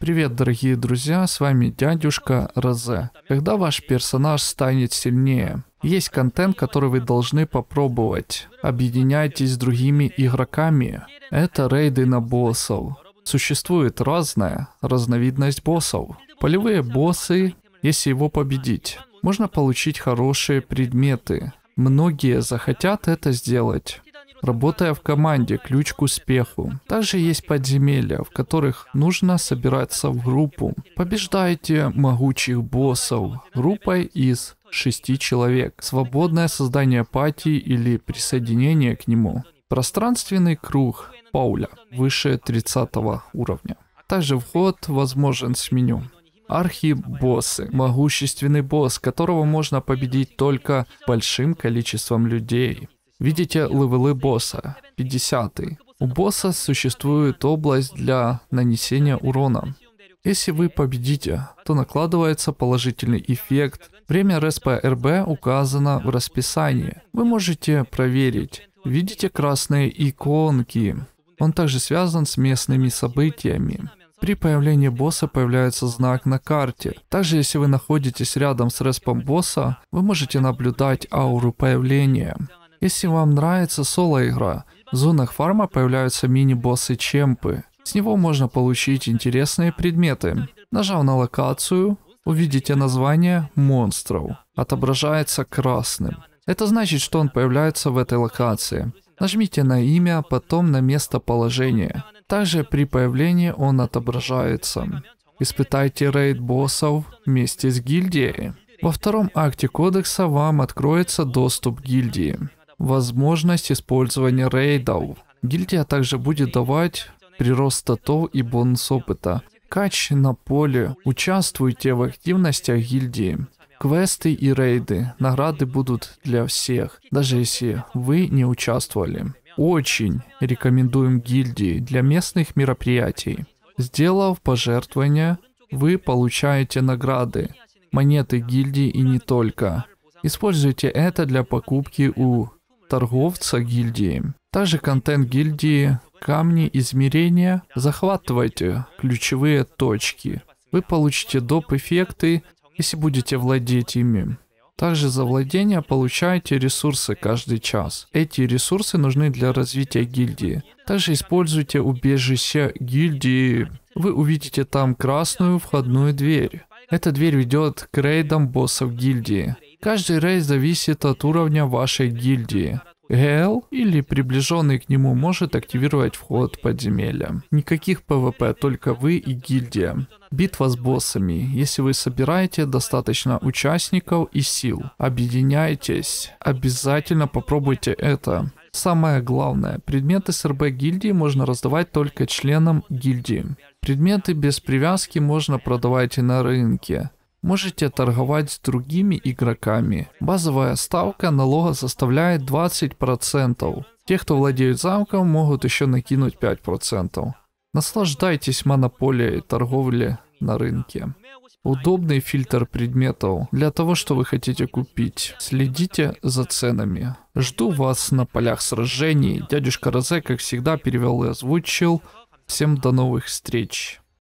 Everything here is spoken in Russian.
Привет, дорогие друзья, с вами дядюшка Розе. Когда ваш персонаж станет сильнее? Есть контент, который вы должны попробовать. Объединяйтесь с другими игроками. Это рейды на боссов. Существует разная разновидность боссов. Полевые боссы, если его победить, можно получить хорошие предметы. Многие захотят это сделать. Работая в команде, ключ к успеху. Также есть подземелья, в которых нужно собираться в группу. Побеждайте могучих боссов группой из шести человек. Свободное создание пати или присоединение к нему. Пространственный круг Пауля выше 30 уровня. Также вход возможен с меню. архи Могущественный босс, которого можно победить только большим количеством людей. Видите левелы босса, 50 -й. У босса существует область для нанесения урона. Если вы победите, то накладывается положительный эффект. Время респа РБ указано в расписании. Вы можете проверить. Видите красные иконки. Он также связан с местными событиями. При появлении босса появляется знак на карте. Также если вы находитесь рядом с респом босса, вы можете наблюдать ауру появления. Если вам нравится соло-игра, в зонах фарма появляются мини-боссы чемпы. С него можно получить интересные предметы. Нажав на локацию, увидите название монстров. Отображается красным. Это значит, что он появляется в этой локации. Нажмите на имя, потом на местоположение. Также при появлении он отображается. Испытайте рейд боссов вместе с гильдией. Во втором акте кодекса вам откроется доступ к гильдии возможность использования рейдов. Гильдия также будет давать прирост статов и бонус опыта. Кач на поле. Участвуйте в активностях гильдии. Квесты и рейды. Награды будут для всех, даже если вы не участвовали. Очень рекомендуем гильдии для местных мероприятий. Сделав пожертвования, вы получаете награды, монеты гильдии и не только. Используйте это для покупки у торговца гильдии. Также контент гильдии «Камни измерения» захватывайте ключевые точки. Вы получите доп-эффекты, если будете владеть ими. Также за владение получаете ресурсы каждый час. Эти ресурсы нужны для развития гильдии. Также используйте убежище гильдии. Вы увидите там красную входную дверь. Эта дверь ведет к рейдам боссов гильдии. Каждый рейс зависит от уровня вашей гильдии. ГЛ или приближенный к нему может активировать вход подземелья. Никаких ПВП, только вы и гильдия. Битва с боссами. Если вы собираете достаточно участников и сил, объединяйтесь. Обязательно попробуйте это. Самое главное, предметы с РБ гильдии можно раздавать только членам гильдии. Предметы без привязки можно продавать и на рынке можете торговать с другими игроками. Базовая ставка налога составляет 20%. Те, кто владеют замком, могут еще накинуть 5%. Наслаждайтесь монополией торговли на рынке. Удобный фильтр предметов для того, что вы хотите купить. Следите за ценами. Жду вас на полях сражений. Дядюшка Розе, как всегда, перевел и озвучил. Всем до новых встреч.